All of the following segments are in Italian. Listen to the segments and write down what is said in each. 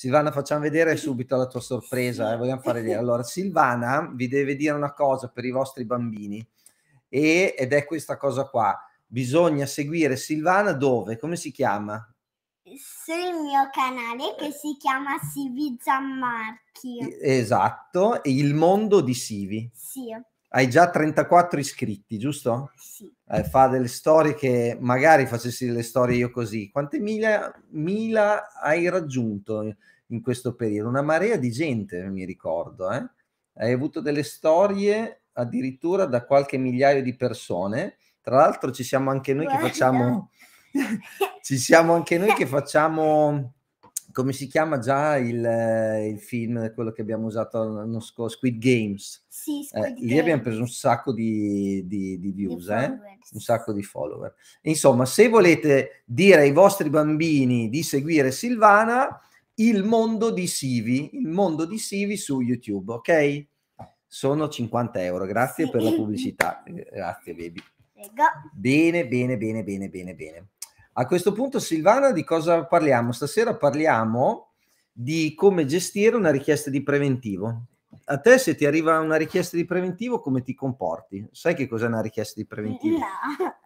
Silvana, facciamo vedere subito la tua sorpresa, eh? vogliamo fare vedere. Allora, Silvana vi deve dire una cosa per i vostri bambini e, ed è questa cosa qua. Bisogna seguire Silvana dove? Come si chiama? Sul mio canale che si chiama Sivi Zammarchi. Esatto, il mondo di Sivi. Sì hai già 34 iscritti, giusto? Sì. Eh, fa delle storie che magari facessi delle storie io così. Quante mila, mila hai raggiunto in questo periodo? Una marea di gente, mi ricordo. Eh? Hai avuto delle storie addirittura da qualche migliaio di persone. Tra l'altro ci siamo anche noi che facciamo... ci siamo anche noi che facciamo come si chiama già il, eh, il, film, quello che abbiamo usato l'anno scorso, Squid Games. Sì, eh, Squid eh, Games. Lì abbiamo preso un sacco di, di, di views, di eh? un sacco di follower. Insomma, se volete dire ai vostri bambini di seguire Silvana, il mondo di Sivi, il mondo di Sivi su YouTube, ok? Sono 50 euro, grazie sì. per la pubblicità. Grazie, baby. Prego. Bene, bene, bene, bene, bene, bene. A questo punto, Silvana, di cosa parliamo? Stasera parliamo di come gestire una richiesta di preventivo. A te, se ti arriva una richiesta di preventivo, come ti comporti? Sai che cos'è una richiesta di preventivo? No.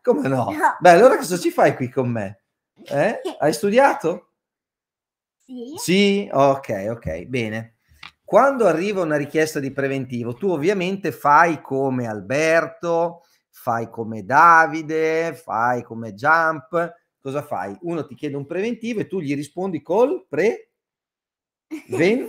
Come no? Beh, allora cosa ci fai qui con me? Eh? Hai studiato? Sì. Sì? Ok, ok, bene. Quando arriva una richiesta di preventivo, tu ovviamente fai come Alberto, fai come Davide, fai come Jump, cosa fai? Uno ti chiede un preventivo e tu gli rispondi col pre... Ven...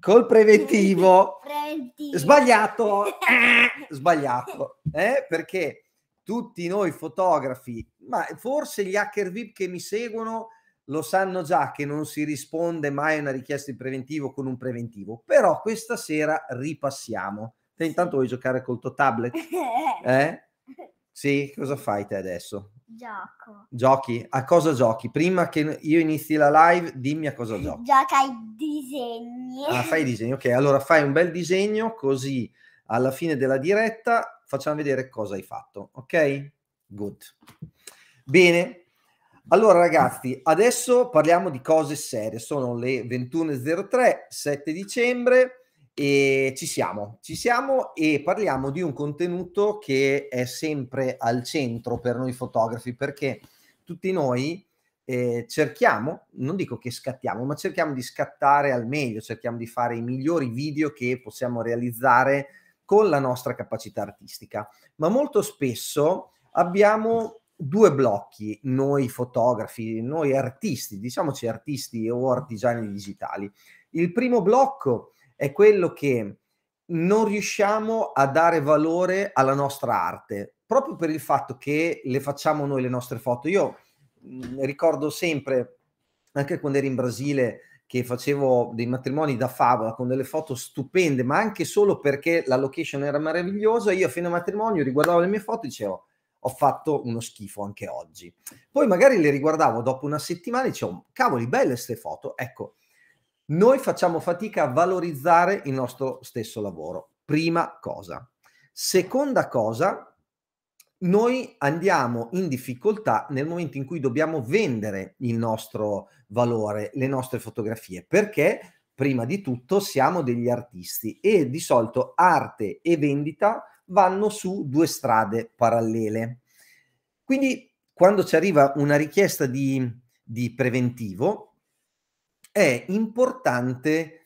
Col preventivo. preventivo. Sbagliato. Eh, sbagliato. Eh? Perché tutti noi fotografi, ma forse gli hacker VIP che mi seguono lo sanno già che non si risponde mai a una richiesta di preventivo con un preventivo, però questa sera ripassiamo. Te intanto vuoi giocare col tuo tablet? Eh? Sì, cosa fai te adesso? Gioco. Giochi? A cosa giochi? Prima che io inizi la live, dimmi a cosa giochi. Gioca ai disegni. Ah, fai i disegni, ok. Allora fai un bel disegno così alla fine della diretta facciamo vedere cosa hai fatto, ok? Good. Bene. Allora ragazzi, adesso parliamo di cose serie. Sono le 21.03, 7 dicembre e ci siamo, ci siamo e parliamo di un contenuto che è sempre al centro per noi fotografi perché tutti noi eh, cerchiamo, non dico che scattiamo, ma cerchiamo di scattare al meglio, cerchiamo di fare i migliori video che possiamo realizzare con la nostra capacità artistica. Ma molto spesso abbiamo due blocchi, noi fotografi, noi artisti, diciamoci artisti o artigiani digitali. Il primo blocco è quello che non riusciamo a dare valore alla nostra arte, proprio per il fatto che le facciamo noi le nostre foto. Io mm, ricordo sempre, anche quando ero in Brasile, che facevo dei matrimoni da favola con delle foto stupende, ma anche solo perché la location era meravigliosa, io a fine matrimonio riguardavo le mie foto e dicevo ho fatto uno schifo anche oggi. Poi magari le riguardavo dopo una settimana e dicevo cavoli, belle queste foto. Ecco, noi facciamo fatica a valorizzare il nostro stesso lavoro, prima cosa. Seconda cosa, noi andiamo in difficoltà nel momento in cui dobbiamo vendere il nostro valore, le nostre fotografie, perché prima di tutto siamo degli artisti e di solito arte e vendita vanno su due strade parallele. Quindi quando ci arriva una richiesta di, di preventivo, è importante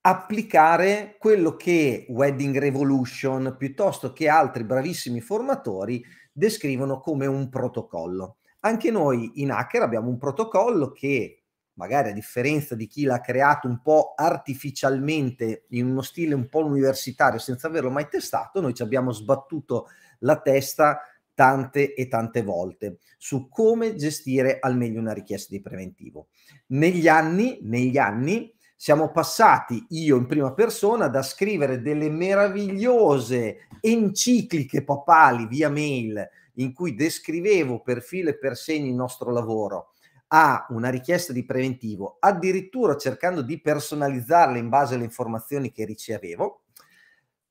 applicare quello che Wedding Revolution piuttosto che altri bravissimi formatori descrivono come un protocollo. Anche noi in Hacker abbiamo un protocollo che magari a differenza di chi l'ha creato un po' artificialmente in uno stile un po' universitario senza averlo mai testato, noi ci abbiamo sbattuto la testa tante e tante volte su come gestire al meglio una richiesta di preventivo. Negli anni, negli anni siamo passati io in prima persona da scrivere delle meravigliose encicliche papali via mail in cui descrivevo per filo e per segno il nostro lavoro a una richiesta di preventivo, addirittura cercando di personalizzarla in base alle informazioni che ricevevo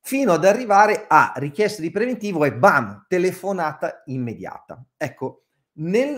fino ad arrivare a richiesta di preventivo e bam, telefonata immediata. Ecco, nel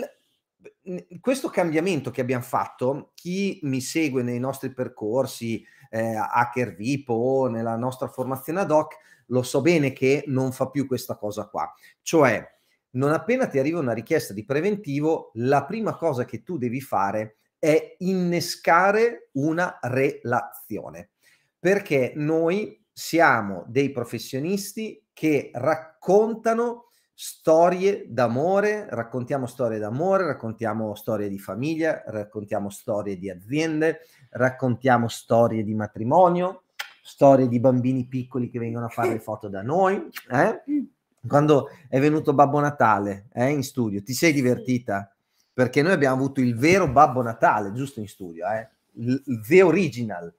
questo cambiamento che abbiamo fatto, chi mi segue nei nostri percorsi eh, Hacker VIP o nella nostra formazione ad hoc, lo so bene che non fa più questa cosa qua. Cioè, non appena ti arriva una richiesta di preventivo, la prima cosa che tu devi fare è innescare una relazione. Perché noi siamo dei professionisti che raccontano storie d'amore, raccontiamo storie d'amore, raccontiamo storie di famiglia, raccontiamo storie di aziende, raccontiamo storie di matrimonio, storie di bambini piccoli che vengono a fare le foto da noi. Eh? Mm. Quando è venuto Babbo Natale eh, in studio, ti sei divertita? Perché noi abbiamo avuto il vero Babbo Natale, giusto in studio, eh? L- the original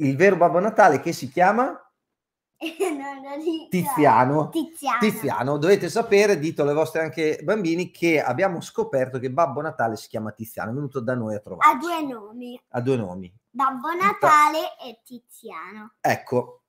il vero Babbo Natale che si chiama? Tiziano. Tiziano. Tiziano. dovete sapere, dito alle vostre anche bambini, che abbiamo scoperto che Babbo Natale si chiama Tiziano, è venuto da noi a trovare. Ha due nomi. Ha due nomi. Babbo Natale Tutta... e Tiziano. Ecco,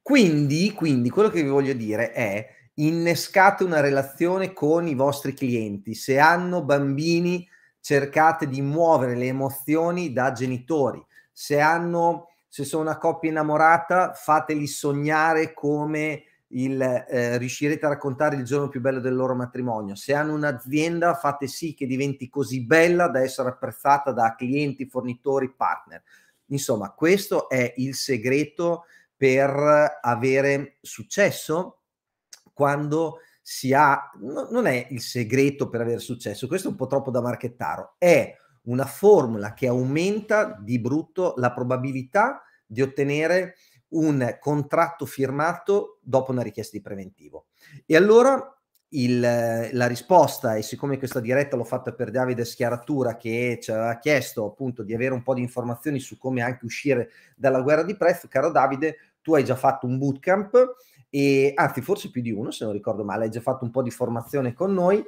quindi, quindi quello che vi voglio dire è innescate una relazione con i vostri clienti. Se hanno bambini, cercate di muovere le emozioni da genitori. Se hanno se sono una coppia innamorata, fateli sognare come il, eh, riuscirete a raccontare il giorno più bello del loro matrimonio. Se hanno un'azienda, fate sì che diventi così bella da essere apprezzata da clienti, fornitori, partner. Insomma, questo è il segreto per avere successo quando si ha, no, non è il segreto per avere successo, questo è un po' troppo da marchettaro, è una formula che aumenta di brutto la probabilità di ottenere un contratto firmato dopo una richiesta di preventivo. E allora il, la risposta, e siccome questa diretta l'ho fatta per Davide Schiaratura che ci aveva chiesto appunto di avere un po' di informazioni su come anche uscire dalla guerra di prezzo, caro Davide, tu hai già fatto un bootcamp, e, anzi forse più di uno se non ricordo male, hai già fatto un po' di formazione con noi,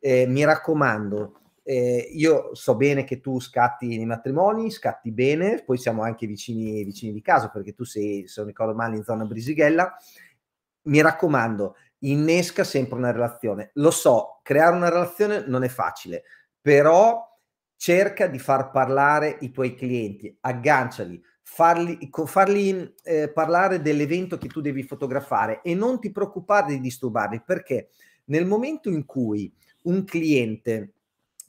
eh, mi raccomando, eh, io so bene che tu scatti nei matrimoni, scatti bene, poi siamo anche vicini, vicini di casa perché tu sei, se non ricordo male, in zona Brisighella. Mi raccomando, innesca sempre una relazione. Lo so, creare una relazione non è facile, però cerca di far parlare i tuoi clienti, agganciali, farli, farli eh, parlare dell'evento che tu devi fotografare e non ti preoccupare di disturbarli perché nel momento in cui un cliente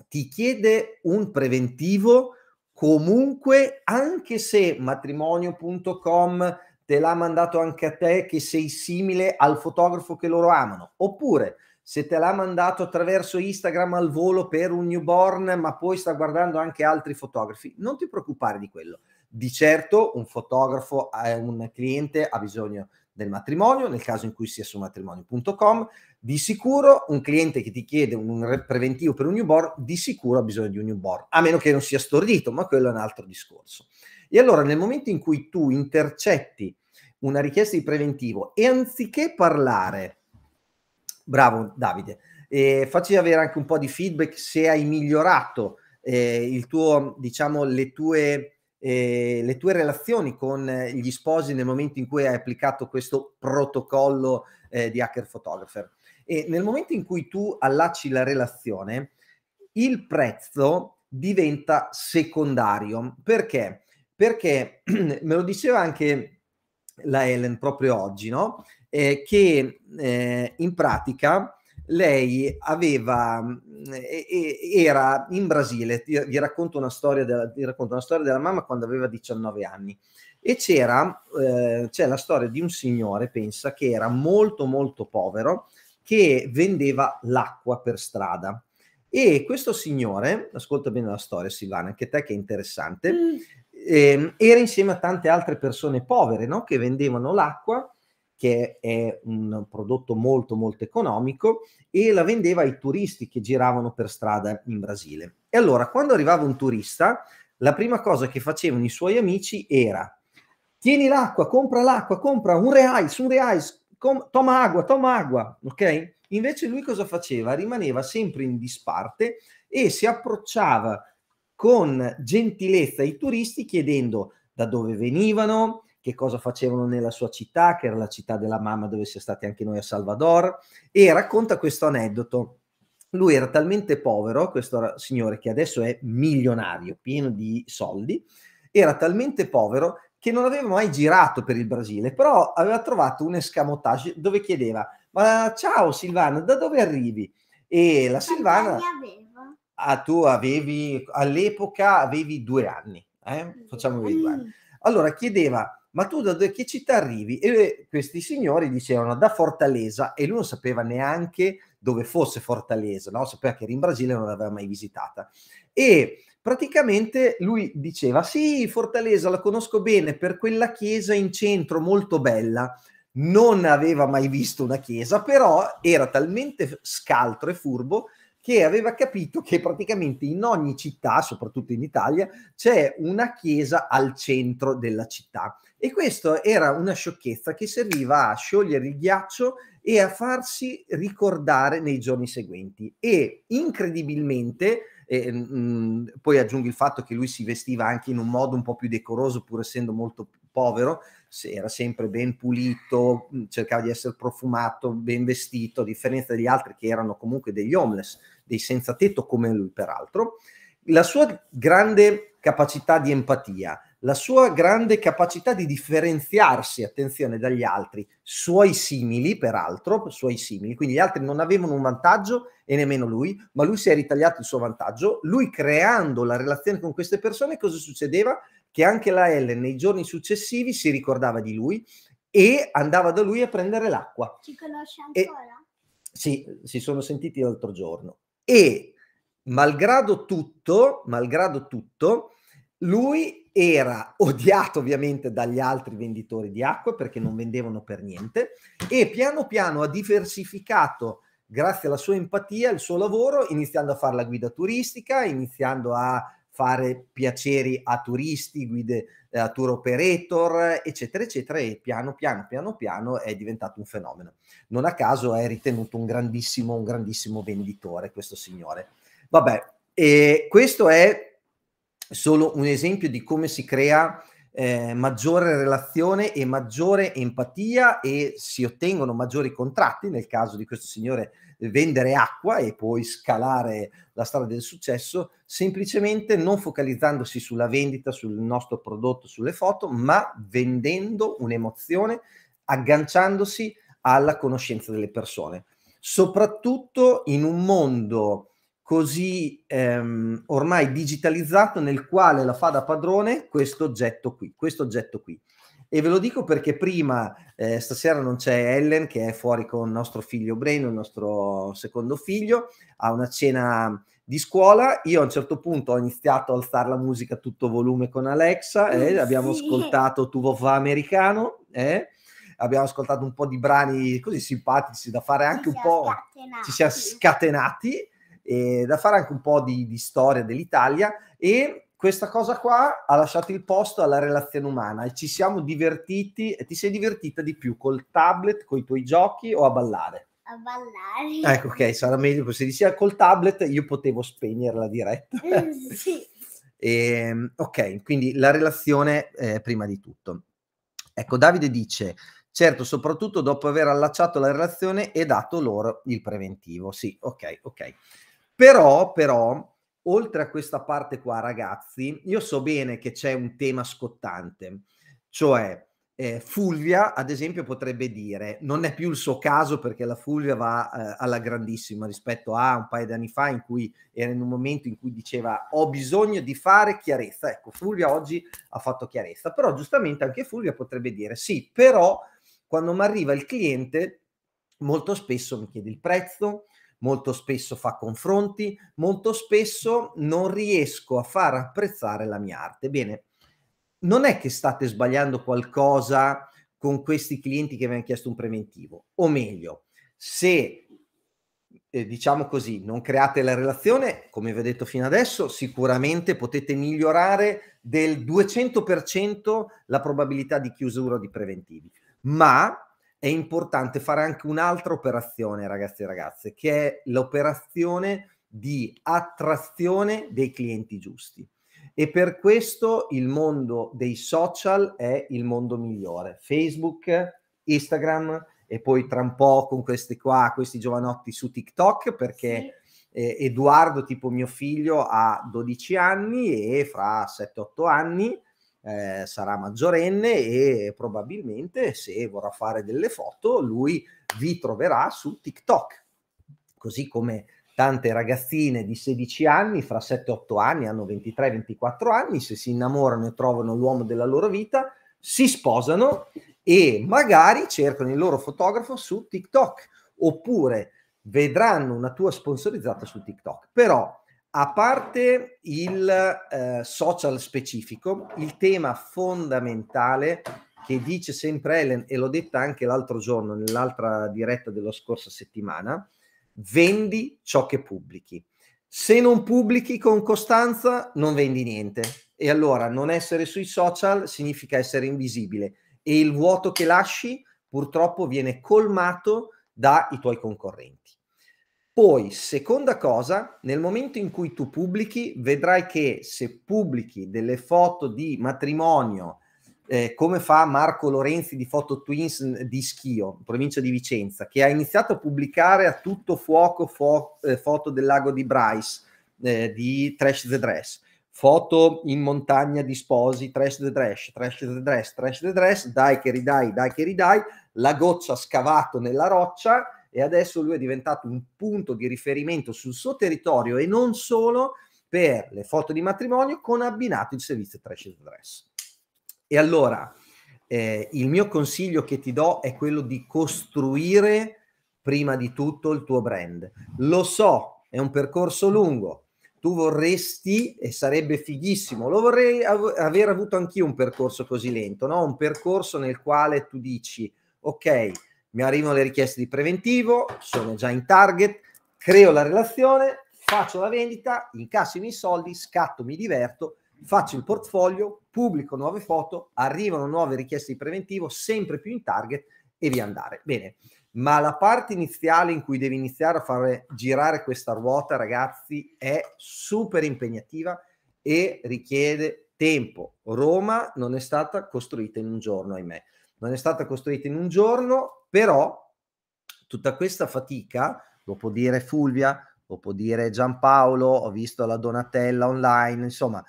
ti chiede un preventivo comunque, anche se matrimonio.com te l'ha mandato anche a te che sei simile al fotografo che loro amano, oppure se te l'ha mandato attraverso Instagram al volo per un newborn, ma poi sta guardando anche altri fotografi, non ti preoccupare di quello. Di certo un fotografo, eh, un cliente ha bisogno del matrimonio, nel caso in cui sia su matrimonio.com, di sicuro un cliente che ti chiede un preventivo per un newborn, di sicuro ha bisogno di un newborn, a meno che non sia stordito, ma quello è un altro discorso. E allora nel momento in cui tu intercetti una richiesta di preventivo e anziché parlare, bravo Davide, eh, facci avere anche un po' di feedback se hai migliorato eh, il tuo, diciamo, le tue eh, le tue relazioni con eh, gli sposi nel momento in cui hai applicato questo protocollo eh, di hacker photographer. E nel momento in cui tu allacci la relazione, il prezzo diventa secondario. Perché? Perché me lo diceva anche la Ellen proprio oggi, no? Eh, che eh, in pratica lei aveva, mm, era in Brasile, vi racconto una storia della, racconto una storia della mamma quando aveva 19 anni e c'era, eh, c'è la storia di un signore, pensa, che era molto molto povero, che vendeva l'acqua per strada. E questo signore, ascolta bene la storia Silvana, anche te che è interessante, mm. eh, era insieme a tante altre persone povere, no? che vendevano l'acqua che è un prodotto molto molto economico e la vendeva ai turisti che giravano per strada in Brasile. E allora quando arrivava un turista, la prima cosa che facevano i suoi amici era tieni l'acqua, compra l'acqua, compra un reais, un reais, com- toma acqua, toma acqua, ok? Invece lui cosa faceva? Rimaneva sempre in disparte e si approcciava con gentilezza ai turisti chiedendo da dove venivano, che cosa facevano nella sua città, che era la città della mamma dove siamo stati anche noi a Salvador, e racconta questo aneddoto. Lui era talmente povero, questo signore che adesso è milionario, pieno di soldi, era talmente povero che non aveva mai girato per il Brasile, però aveva trovato un escamotage dove chiedeva, ma ciao Silvana, da dove arrivi? E la Silvana... Ah, tu avevi, all'epoca avevi due anni, eh? facciamo vedere. Mm. Allora chiedeva ma tu da che città arrivi? E questi signori dicevano da Fortaleza e lui non sapeva neanche dove fosse Fortaleza, no? sapeva che era in Brasile e non l'aveva mai visitata. E praticamente lui diceva sì, Fortaleza la conosco bene per quella chiesa in centro molto bella, non aveva mai visto una chiesa, però era talmente scaltro e furbo che aveva capito che praticamente in ogni città, soprattutto in Italia, c'è una chiesa al centro della città. E questa era una sciocchezza che serviva a sciogliere il ghiaccio e a farsi ricordare nei giorni seguenti. E incredibilmente, e, mh, mm, mm, poi aggiungo il fatto che lui si vestiva anche in un modo un po' più decoroso, pur essendo molto povero, era sempre ben pulito, mm, cercava di essere profumato, ben vestito, a differenza degli altri che erano comunque degli homeless dei senza tetto come lui peraltro, la sua grande capacità di empatia, la sua grande capacità di differenziarsi, attenzione, dagli altri, suoi simili, peraltro, suoi simili, quindi gli altri non avevano un vantaggio e nemmeno lui, ma lui si è ritagliato il suo vantaggio, lui creando la relazione con queste persone, cosa succedeva? Che anche la L nei giorni successivi si ricordava di lui e andava da lui a prendere l'acqua. Ci conosce ancora? E, sì, si sono sentiti l'altro giorno e malgrado tutto, malgrado tutto, lui era odiato ovviamente dagli altri venditori di acqua perché non vendevano per niente e piano piano ha diversificato grazie alla sua empatia il suo lavoro iniziando a fare la guida turistica, iniziando a fare piaceri a turisti, guide a tour operator, eccetera, eccetera, e piano piano, piano piano è diventato un fenomeno. Non a caso è ritenuto un grandissimo, un grandissimo venditore questo signore. Vabbè, e questo è solo un esempio di come si crea eh, maggiore relazione e maggiore empatia e si ottengono maggiori contratti nel caso di questo signore vendere acqua e poi scalare la strada del successo, semplicemente non focalizzandosi sulla vendita, sul nostro prodotto, sulle foto, ma vendendo un'emozione, agganciandosi alla conoscenza delle persone. Soprattutto in un mondo così ehm, ormai digitalizzato nel quale la fa da padrone questo oggetto qui, questo oggetto qui. E ve lo dico perché prima, eh, stasera non c'è Ellen che è fuori con il nostro figlio Breno, il nostro secondo figlio, a una cena di scuola. Io a un certo punto ho iniziato a alzare la musica a tutto volume con Alexa, oh, eh, sì. abbiamo ascoltato Tuvo Fa Americano, eh, abbiamo ascoltato un po' di brani così simpatici da fare anche ci un po'... Scatenati. Ci siamo scatenati, eh, da fare anche un po' di, di storia dell'Italia e questa cosa qua ha lasciato il posto alla relazione umana e ci siamo divertiti e ti sei divertita di più col tablet, con i tuoi giochi o a ballare? A ballare. Ah, ecco, ok, sarà meglio se dici col tablet io potevo spegnere la diretta. Eh, sì. e, ehm, ok, quindi la relazione eh, prima di tutto. Ecco, Davide dice, certo, soprattutto dopo aver allacciato la relazione e dato loro il preventivo. Sì, ok, ok. Però, però, oltre a questa parte qua, ragazzi, io so bene che c'è un tema scottante, cioè eh, Fulvia, ad esempio, potrebbe dire, non è più il suo caso perché la Fulvia va eh, alla grandissima rispetto a un paio di anni fa in cui era in un momento in cui diceva ho bisogno di fare chiarezza. Ecco, Fulvia oggi ha fatto chiarezza, però giustamente anche Fulvia potrebbe dire sì, però quando mi arriva il cliente molto spesso mi chiede il prezzo, molto spesso fa confronti, molto spesso non riesco a far apprezzare la mia arte. Bene, non è che state sbagliando qualcosa con questi clienti che vi hanno chiesto un preventivo, o meglio, se eh, diciamo così, non create la relazione, come vi ho detto fino adesso, sicuramente potete migliorare del 200% la probabilità di chiusura di preventivi, ma è importante fare anche un'altra operazione, ragazzi e ragazze, che è l'operazione di attrazione dei clienti giusti. E per questo il mondo dei social è il mondo migliore. Facebook, Instagram e poi tra un po' con questi qua, questi giovanotti su TikTok, perché sì. eh, Edoardo, tipo mio figlio, ha 12 anni e fra 7-8 anni eh, sarà maggiorenne e probabilmente se vorrà fare delle foto lui vi troverà su TikTok, così come tante ragazzine di 16 anni, fra 7-8 anni, hanno 23-24 anni, se si innamorano e trovano l'uomo della loro vita, si sposano e magari cercano il loro fotografo su TikTok oppure vedranno una tua sponsorizzata su TikTok. Però a parte il eh, social specifico, il tema fondamentale che dice sempre Ellen, e l'ho detta anche l'altro giorno nell'altra diretta della scorsa settimana, vendi ciò che pubblichi. Se non pubblichi con costanza, non vendi niente. E allora non essere sui social significa essere invisibile e il vuoto che lasci purtroppo viene colmato dai tuoi concorrenti. Poi, seconda cosa, nel momento in cui tu pubblichi, vedrai che se pubblichi delle foto di matrimonio, eh, come fa Marco Lorenzi di Foto Twins di Schio, provincia di Vicenza, che ha iniziato a pubblicare a tutto fuoco fo- eh, foto del lago di Bryce eh, di Trash the Dress, foto in montagna di sposi, Trash the Dress, Trash the Dress, Trash the Dress, dai che ridai, dai che ridai, la goccia scavato nella roccia e adesso lui è diventato un punto di riferimento sul suo territorio e non solo per le foto di matrimonio con abbinato il servizio Trash Dress. E allora eh, il mio consiglio che ti do è quello di costruire prima di tutto il tuo brand. Lo so, è un percorso lungo. Tu vorresti, e sarebbe fighissimo, lo vorrei av- aver avuto anch'io un percorso così lento, no? un percorso nel quale tu dici, ok, mi arrivano le richieste di preventivo, sono già in target, creo la relazione, faccio la vendita, incasso i miei soldi, scatto, mi diverto, faccio il portfolio, pubblico nuove foto, arrivano nuove richieste di preventivo, sempre più in target e via andare. Bene, ma la parte iniziale in cui devi iniziare a fare girare questa ruota, ragazzi, è super impegnativa e richiede tempo. Roma non è stata costruita in un giorno, ahimè non è stata costruita in un giorno, però tutta questa fatica, lo può dire Fulvia, lo può dire Giampaolo, ho visto la Donatella online, insomma,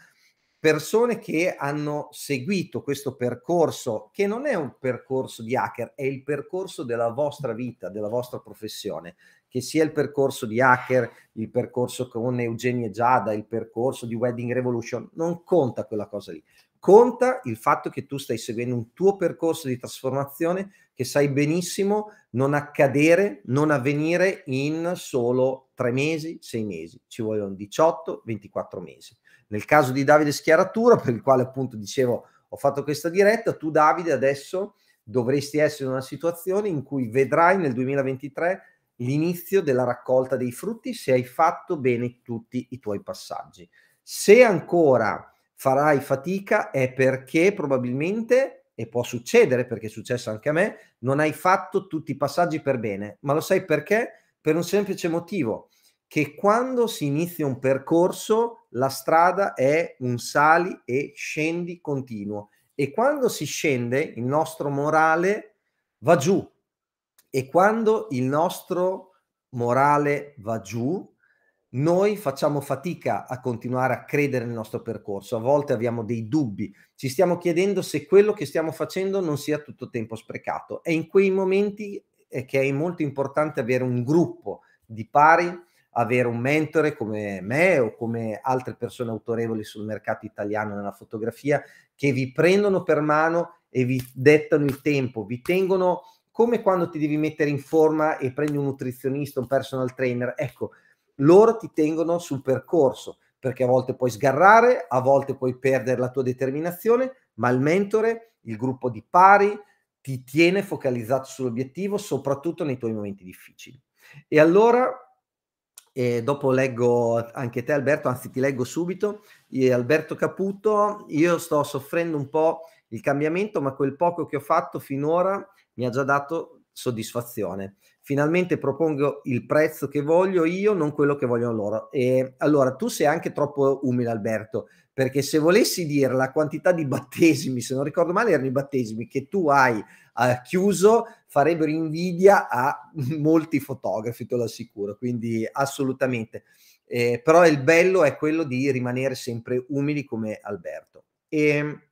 persone che hanno seguito questo percorso, che non è un percorso di hacker, è il percorso della vostra vita, della vostra professione, che sia il percorso di hacker, il percorso con Eugenia Giada, il percorso di Wedding Revolution, non conta quella cosa lì. Conta il fatto che tu stai seguendo un tuo percorso di trasformazione che sai benissimo non accadere, non avvenire in solo tre mesi, sei mesi, ci vogliono 18, 24 mesi. Nel caso di Davide Schiaratura, per il quale appunto dicevo ho fatto questa diretta, tu Davide adesso dovresti essere in una situazione in cui vedrai nel 2023 l'inizio della raccolta dei frutti se hai fatto bene tutti i tuoi passaggi. Se ancora farai fatica è perché probabilmente, e può succedere perché è successo anche a me, non hai fatto tutti i passaggi per bene. Ma lo sai perché? Per un semplice motivo, che quando si inizia un percorso la strada è un sali e scendi continuo e quando si scende il nostro morale va giù e quando il nostro morale va giù noi facciamo fatica a continuare a credere nel nostro percorso, a volte abbiamo dei dubbi, ci stiamo chiedendo se quello che stiamo facendo non sia tutto tempo sprecato. È in quei momenti che è molto importante avere un gruppo di pari, avere un mentore come me o come altre persone autorevoli sul mercato italiano nella fotografia che vi prendono per mano e vi dettano il tempo, vi tengono come quando ti devi mettere in forma e prendi un nutrizionista, un personal trainer. Ecco, loro ti tengono sul percorso, perché a volte puoi sgarrare, a volte puoi perdere la tua determinazione, ma il mentore, il gruppo di pari, ti tiene focalizzato sull'obiettivo, soprattutto nei tuoi momenti difficili. E allora, eh, dopo leggo anche te Alberto, anzi ti leggo subito, eh, Alberto Caputo, io sto soffrendo un po' il cambiamento, ma quel poco che ho fatto finora mi ha già dato soddisfazione finalmente propongo il prezzo che voglio io, non quello che vogliono loro. E allora tu sei anche troppo umile, Alberto, perché se volessi dire la quantità di battesimi, se non ricordo male, erano i battesimi che tu hai eh, chiuso, farebbero invidia a molti fotografi, te lo assicuro. Quindi assolutamente. Eh, però il bello è quello di rimanere sempre umili come Alberto. E ehm,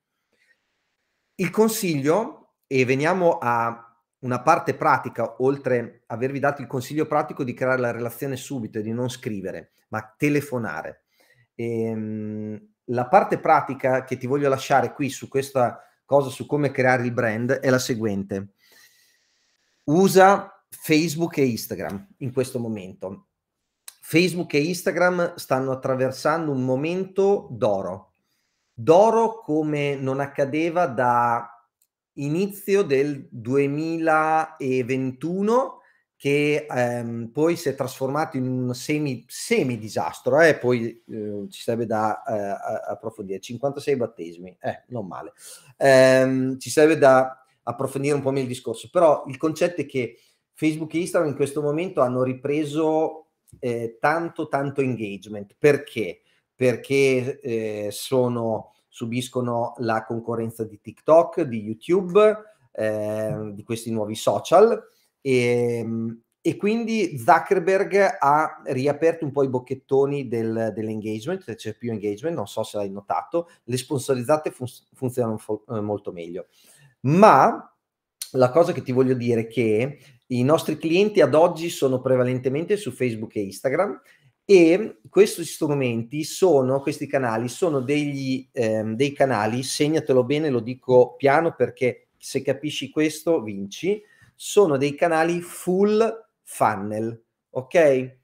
il consiglio, e veniamo a una parte pratica, oltre avervi dato il consiglio pratico di creare la relazione subito e di non scrivere, ma telefonare. E, ehm, la parte pratica che ti voglio lasciare qui su questa cosa, su come creare il brand, è la seguente. Usa Facebook e Instagram in questo momento. Facebook e Instagram stanno attraversando un momento d'oro, d'oro come non accadeva da inizio del 2021 che ehm, poi si è trasformato in un semi, semi disastro e eh? poi eh, ci sarebbe da eh, approfondire 56 battesimi eh, non male ehm, ci sarebbe da approfondire un po' meglio il discorso però il concetto è che Facebook e Instagram in questo momento hanno ripreso eh, tanto tanto engagement perché? perché eh, sono subiscono la concorrenza di TikTok, di YouTube, eh, di questi nuovi social. E, ehm, e, quindi Zuckerberg ha riaperto un po' i bocchettoni del, dell'engagement, c'è più engagement, non so se l'hai notato, le sponsorizzate fun- funzionano fo- eh, molto meglio. Ma la cosa che ti voglio dire è che i nostri clienti ad oggi sono prevalentemente su Facebook e Instagram e questi strumenti sono, questi canali, sono degli, ehm, dei canali, segnatelo bene, lo dico piano perché se capisci questo vinci, sono dei canali full funnel, ok?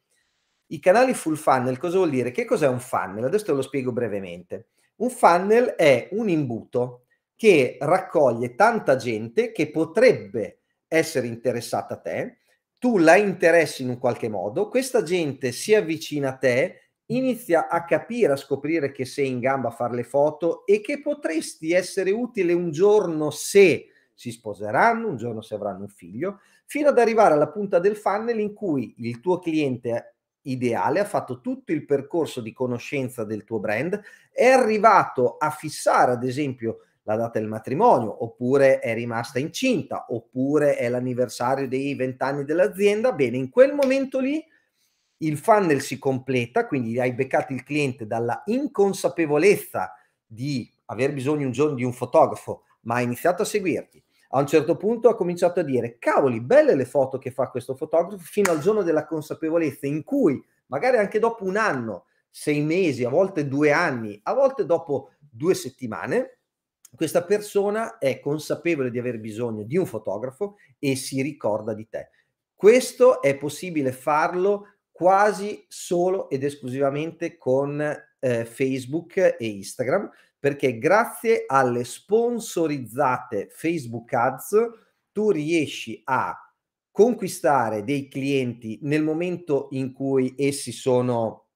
I canali full funnel cosa vuol dire? Che cos'è un funnel? Adesso te lo spiego brevemente. Un funnel è un imbuto che raccoglie tanta gente che potrebbe essere interessata a te, tu la interessi in un qualche modo, questa gente si avvicina a te, inizia a capire, a scoprire che sei in gamba a fare le foto e che potresti essere utile un giorno se si sposeranno, un giorno se avranno un figlio, fino ad arrivare alla punta del funnel in cui il tuo cliente ideale ha fatto tutto il percorso di conoscenza del tuo brand, è arrivato a fissare, ad esempio, la data del matrimonio, oppure è rimasta incinta, oppure è l'anniversario dei vent'anni dell'azienda, bene, in quel momento lì il funnel si completa, quindi hai beccato il cliente dalla inconsapevolezza di aver bisogno un giorno di un fotografo, ma ha iniziato a seguirti. A un certo punto ha cominciato a dire, cavoli, belle le foto che fa questo fotografo, fino al giorno della consapevolezza in cui, magari anche dopo un anno, sei mesi, a volte due anni, a volte dopo due settimane, questa persona è consapevole di aver bisogno di un fotografo e si ricorda di te. Questo è possibile farlo quasi solo ed esclusivamente con eh, Facebook e Instagram, perché grazie alle sponsorizzate Facebook Ads tu riesci a conquistare dei clienti nel momento in cui essi sono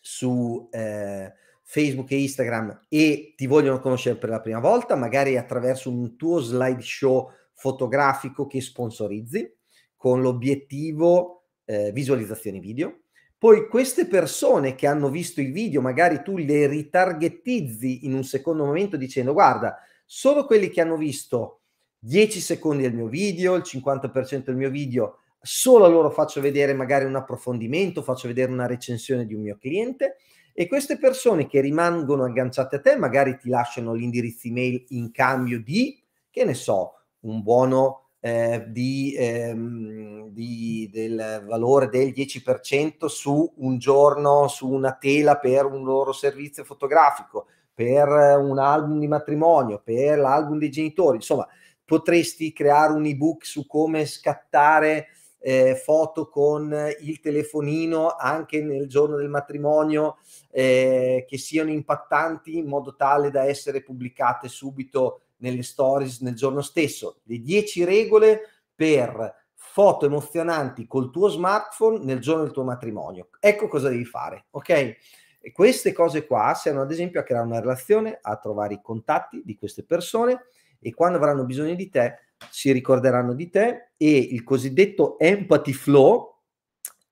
su... Eh, Facebook e Instagram e ti vogliono conoscere per la prima volta, magari attraverso un tuo slideshow fotografico che sponsorizzi con l'obiettivo eh, visualizzazioni video. Poi queste persone che hanno visto il video, magari tu le ritargettizzi in un secondo momento dicendo guarda, solo quelli che hanno visto 10 secondi del mio video, il 50% del mio video, solo a loro faccio vedere magari un approfondimento, faccio vedere una recensione di un mio cliente e queste persone che rimangono agganciate a te magari ti lasciano l'indirizzo email in cambio di, che ne so, un buono eh, di, ehm, di, del valore del 10% su un giorno, su una tela per un loro servizio fotografico, per eh, un album di matrimonio, per l'album dei genitori. Insomma, potresti creare un ebook su come scattare eh, foto con il telefonino anche nel giorno del matrimonio eh, che siano impattanti in modo tale da essere pubblicate subito nelle stories nel giorno stesso. Le 10 regole per foto emozionanti col tuo smartphone nel giorno del tuo matrimonio. Ecco cosa devi fare, ok? E queste cose qua servono ad esempio a creare una relazione, a trovare i contatti di queste persone e quando avranno bisogno di te si ricorderanno di te, e il cosiddetto empathy flow,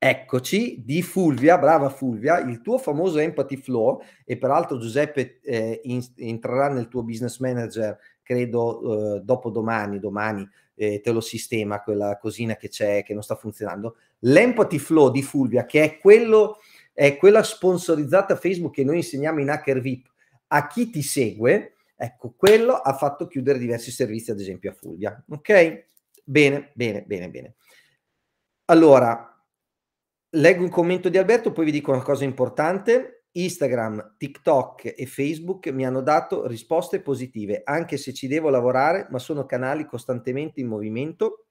Eccoci di Fulvia, brava Fulvia, il tuo famoso empathy flow e peraltro Giuseppe eh, in, entrerà nel tuo business manager, credo eh, dopo domani, domani eh, te lo sistema quella cosina che c'è che non sta funzionando. L'empathy flow di Fulvia che è quello è quella sponsorizzata Facebook che noi insegniamo in Hacker VIP a chi ti segue Ecco, quello ha fatto chiudere diversi servizi, ad esempio a Fulvia. Ok? Bene, bene, bene, bene. Allora, leggo un commento di Alberto, poi vi dico una cosa importante. Instagram, TikTok e Facebook mi hanno dato risposte positive, anche se ci devo lavorare, ma sono canali costantemente in movimento,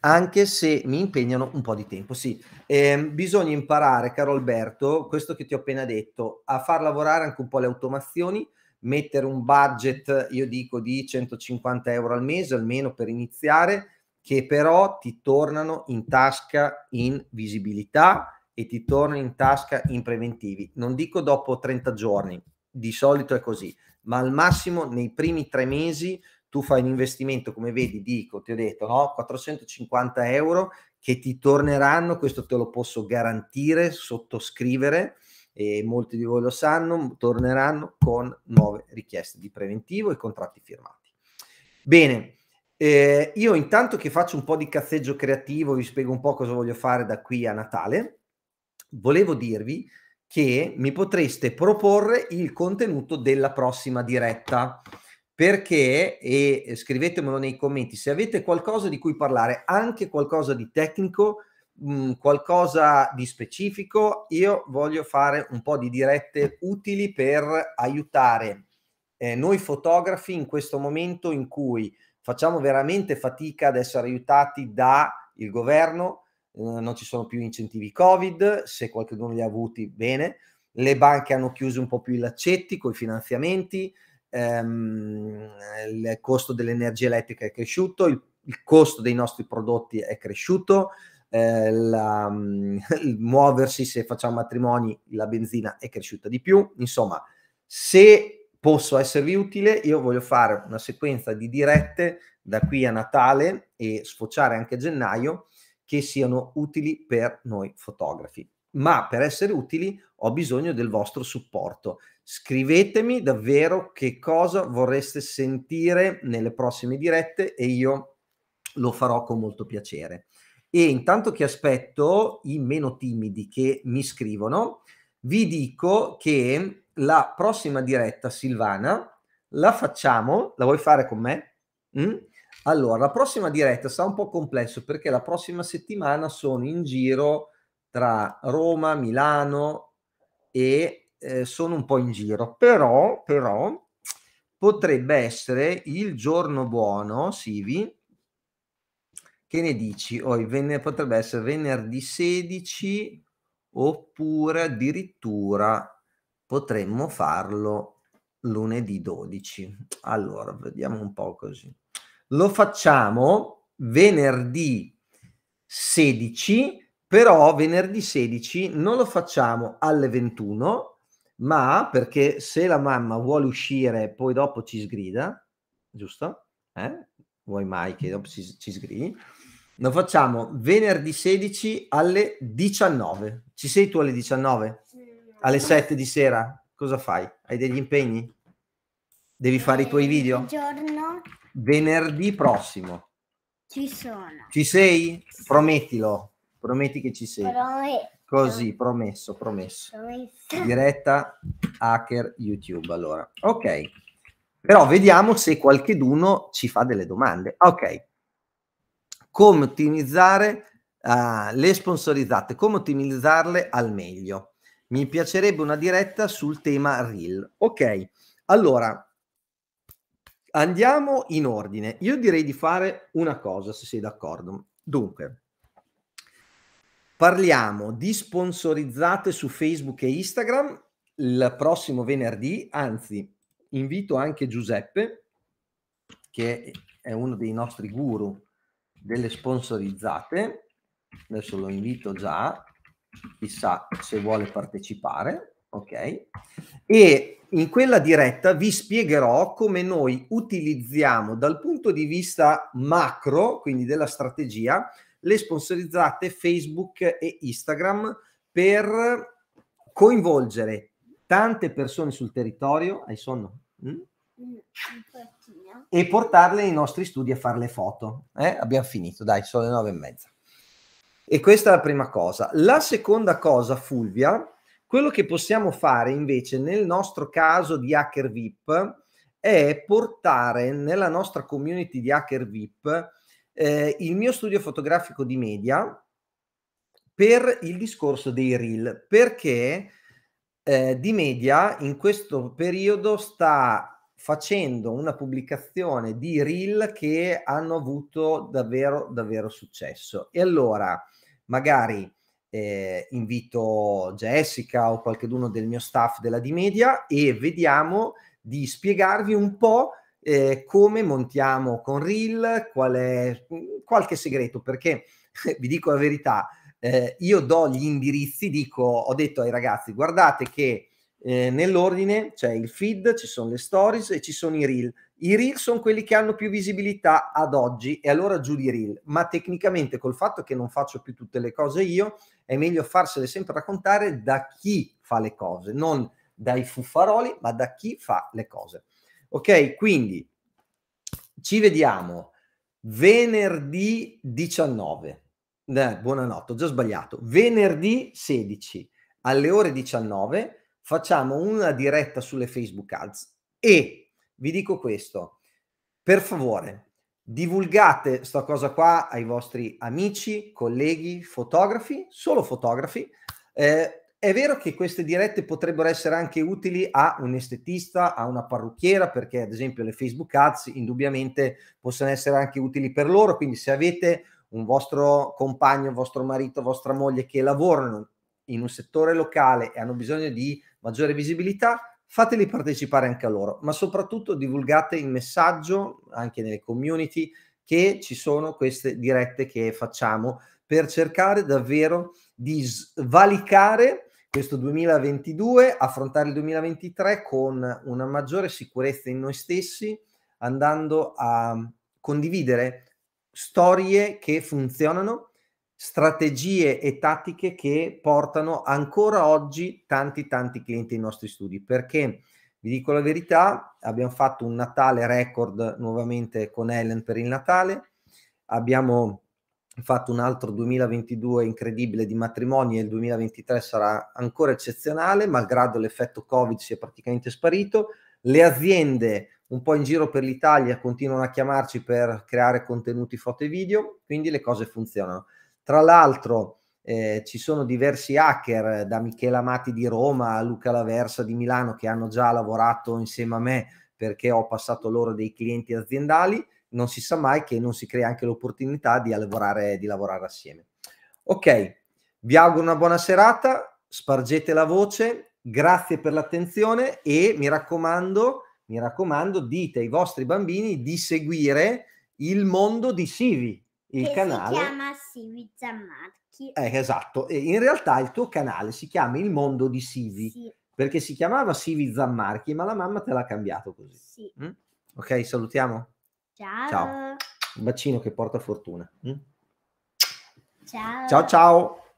anche se mi impegnano un po' di tempo. Sì, eh, bisogna imparare, caro Alberto, questo che ti ho appena detto, a far lavorare anche un po' le automazioni, mettere un budget, io dico, di 150 euro al mese almeno per iniziare, che però ti tornano in tasca in visibilità e ti tornano in tasca in preventivi. Non dico dopo 30 giorni, di solito è così, ma al massimo nei primi tre mesi tu fai un investimento, come vedi, dico, ti ho detto, no? 450 euro che ti torneranno, questo te lo posso garantire, sottoscrivere, e molti di voi lo sanno, torneranno con nuove richieste di preventivo e contratti firmati. Bene, eh, io intanto che faccio un po' di cazzeggio creativo, vi spiego un po' cosa voglio fare da qui a Natale, volevo dirvi che mi potreste proporre il contenuto della prossima diretta perché, e scrivetemelo nei commenti, se avete qualcosa di cui parlare, anche qualcosa di tecnico, Mm, qualcosa di specifico, io voglio fare un po' di dirette utili per aiutare eh, noi fotografi in questo momento in cui facciamo veramente fatica ad essere aiutati dal governo, eh, non ci sono più incentivi Covid, se qualcuno li ha avuti bene, le banche hanno chiuso un po' più i laccetti con i finanziamenti, ehm, il costo dell'energia elettrica è cresciuto, il, il costo dei nostri prodotti è cresciuto, eh, la, mm, il muoversi se facciamo matrimoni, la benzina è cresciuta di più. Insomma, se posso esservi utile, io voglio fare una sequenza di dirette da qui a Natale e sfociare anche a gennaio che siano utili per noi fotografi. Ma per essere utili ho bisogno del vostro supporto. Scrivetemi davvero che cosa vorreste sentire nelle prossime dirette e io lo farò con molto piacere. E intanto che aspetto i meno timidi che mi scrivono, vi dico che la prossima diretta, Silvana, la facciamo. La vuoi fare con me? Mm? Allora, la prossima diretta sarà un po' complesso perché la prossima settimana sono in giro tra Roma, Milano e eh, sono un po' in giro. Però, però, potrebbe essere il giorno buono, Sivi, che ne dici? Oh, ven- potrebbe essere venerdì 16 oppure addirittura potremmo farlo lunedì 12. Allora, vediamo un po' così. Lo facciamo venerdì 16, però venerdì 16 non lo facciamo alle 21, ma perché se la mamma vuole uscire poi dopo ci sgrida, giusto? Eh? Vuoi mai che dopo ci, ci sgridi? Lo facciamo venerdì 16 alle 19. Ci sei tu alle 19? Alle 7 di sera? Cosa fai? Hai degli impegni? Devi fare i tuoi eh, video? Giorno. Venerdì prossimo. Ci sono. Ci sei? Promettilo. Prometti che ci sei. Prometto. Così, promesso, promesso. promesso. Diretta hacker YouTube. Allora, ok. Però vediamo se qualcheduno ci fa delle domande. Ok come ottimizzare uh, le sponsorizzate, come ottimizzarle al meglio. Mi piacerebbe una diretta sul tema Reel. Ok, allora andiamo in ordine. Io direi di fare una cosa, se sei d'accordo. Dunque, parliamo di sponsorizzate su Facebook e Instagram il prossimo venerdì, anzi invito anche Giuseppe, che è uno dei nostri guru delle sponsorizzate, adesso lo invito già, chissà se vuole partecipare, ok? E in quella diretta vi spiegherò come noi utilizziamo dal punto di vista macro, quindi della strategia, le sponsorizzate Facebook e Instagram per coinvolgere tante persone sul territorio. Hai sonno? Mm? e portarle nei nostri studi a fare le foto. Eh? Abbiamo finito, dai, sono le nove e mezza. E questa è la prima cosa. La seconda cosa, Fulvia, quello che possiamo fare invece nel nostro caso di Hacker VIP è portare nella nostra community di Hacker VIP eh, il mio studio fotografico di media per il discorso dei reel, perché eh, di media in questo periodo sta facendo una pubblicazione di reel che hanno avuto davvero, davvero successo. E allora, magari eh, invito Jessica o qualcuno del mio staff della di media e vediamo di spiegarvi un po' eh, come montiamo con reel, qual è qualche segreto, perché vi dico la verità, eh, io do gli indirizzi, dico, ho detto ai ragazzi, guardate che eh, nell'ordine c'è il feed, ci sono le stories e ci sono i reel. I reel sono quelli che hanno più visibilità ad oggi e allora giù di reel, ma tecnicamente col fatto che non faccio più tutte le cose io, è meglio farsele sempre raccontare da chi fa le cose, non dai fuffaroli, ma da chi fa le cose. Ok, quindi ci vediamo venerdì 19. Eh, buonanotte, ho già sbagliato. Venerdì 16 alle ore 19 facciamo una diretta sulle Facebook Ads e vi dico questo, per favore, divulgate sta cosa qua ai vostri amici, colleghi, fotografi, solo fotografi. Eh, è vero che queste dirette potrebbero essere anche utili a un estetista, a una parrucchiera, perché ad esempio le Facebook Ads indubbiamente possono essere anche utili per loro, quindi se avete un vostro compagno, vostro marito, vostra moglie che lavorano in un settore locale e hanno bisogno di maggiore visibilità, fateli partecipare anche a loro, ma soprattutto divulgate il messaggio anche nelle community che ci sono queste dirette che facciamo per cercare davvero di svalicare questo 2022, affrontare il 2023 con una maggiore sicurezza in noi stessi, andando a condividere storie che funzionano, strategie e tattiche che portano ancora oggi tanti tanti clienti ai nostri studi perché vi dico la verità abbiamo fatto un Natale record nuovamente con Ellen per il Natale abbiamo fatto un altro 2022 incredibile di matrimoni e il 2023 sarà ancora eccezionale malgrado l'effetto covid sia praticamente sparito le aziende un po' in giro per l'Italia continuano a chiamarci per creare contenuti foto e video quindi le cose funzionano tra l'altro eh, ci sono diversi hacker eh, da Michela Amati di Roma a Luca Laversa di Milano che hanno già lavorato insieme a me perché ho passato loro dei clienti aziendali. Non si sa mai che non si crea anche l'opportunità di lavorare, di lavorare assieme. Ok, vi auguro una buona serata, spargete la voce, grazie per l'attenzione e mi raccomando, mi raccomando, dite ai vostri bambini di seguire il mondo di Sivi. Il che canale si chiama Sivi Zammarchi. Eh, esatto, in realtà il tuo canale si chiama Il mondo di Sivi, sì. perché si chiamava Sivi Zammarchi, ma la mamma te l'ha cambiato così. Sì. Mm? Ok, salutiamo. Ciao. ciao. Un bacino che porta fortuna. Mm? Ciao. Ciao ciao.